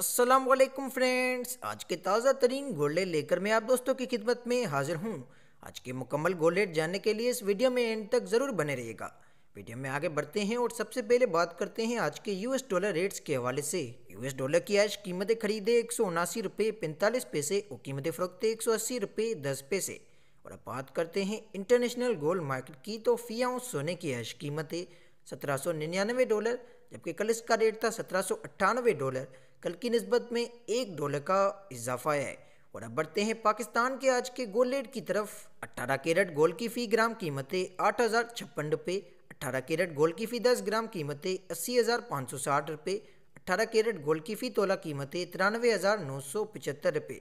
Aslam friends आज के ताज़ा तरीन गोल्डेट लेकर मैं आप दोस्तों की खिदमत में हाजिर हूँ आज के मुकम्मल गोल्डेट जानने के लिए इस वीडियो में एंड तक ज़रूर बने रहिएगा वीडियो में आगे बढ़ते हैं और सबसे पहले बात करते हैं आज के यूएस डॉलर रेट्स के हवाले से यूएस डॉलर की आज कीमतें खरीदे एक सौ उनासी रुपये पैंतालीस पैसे और कीमतें फ़रोख्तें एक सौ अस्सी रुपये दस पैसे और अब बात करते हैं इंटरनेशनल गोल्ड मार्केट की तो फी आउंस सोने की आज कीमतें सत्रह सौ निन्यानवे डॉलर जबकि कल इसका रेट था सत्रह सौ अट्ठानवे डॉलर कल की नस्बत में एक डॉलर का इजाफा है और अब बढ़ते हैं पाकिस्तान के आज के गोल रेट की तरफ 18 कैरेट गोल की फ़ी ग्राम कीमतें आठ हज़ार छप्पन रुपये अट्ठारह कैरेट गोल की फ़ी दस ग्राम कीमतें अस्सी हज़ार पाँच सौ साठ रुपये अट्ठारह कैरेट गोल की फ़ी तोला कीमतें तिरानवे हज़ार नौ सौ पचहत्तर रुपये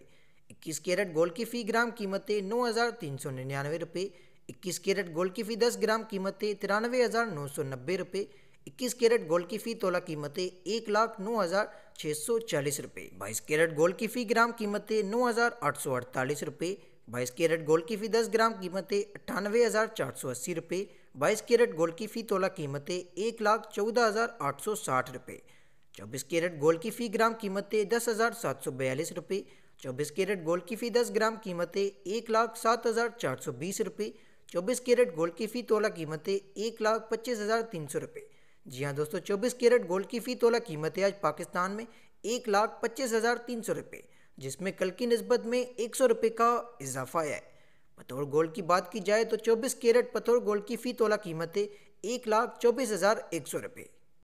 इक्कीस कैरेट गोल की फ़ी ग्राम कीमतें नौ हज़ार तीन सौ निन्यानवे रुपये इक्कीस कैरेट गोल की फ़ी दस ग्राम कीमतें तिरानवे हज़ार नौ सौ नब्बे रुपये इक्कीस कैरेट गोल्ड की फ़ी तोला कीमतें एक लाख नौ हज़ार छः सौ चालीस रुपये बाईस कैरेट गोल्ड की फ़ी ग्राम कीमतें नौ हज़ार आठ सौ अड़तालीस रुपये बाईस कैरेट गोल्ड की फ़ी दस ग्राम कीमतें अट्ठानवे हज़ार चार सौ अस्सी रुपये बाईस कैरेट गोल्ड की फ़ी तोला कीमतें एक लाख चौदह हज़ार आठ सौ साठ रुपये चौबीस कैरेट गोल्ड की फ़ी ग्राम कीमतें दस हज़ार सात सौ बयालीस रुपये चौबीस कैरेट गोल्ड की फ़ी दस ग्राम कीमतें एक लाख सात हज़ार चार सौ बीस रुपये चौबीस कैरेट गोल्ड की फ़ी तोला कीमतें एक लाख पच्चीस हज़ार तीन सौ रुपये जी हाँ दोस्तों 24 कैरेट गोल्ड की फ़ी तोला कीमत है आज पाकिस्तान में एक लाख पच्चीस हज़ार तीन सौ रुपये जिसमें कल की नस्बत में एक सौ रुपये का इजाफा आया है पथौर गोल्ड की बात की जाए तो 24 कैरेट पथौर गोल्ड की फ़ी तोला कीमत है एक लाख चौबीस हज़ार एक सौ रुपये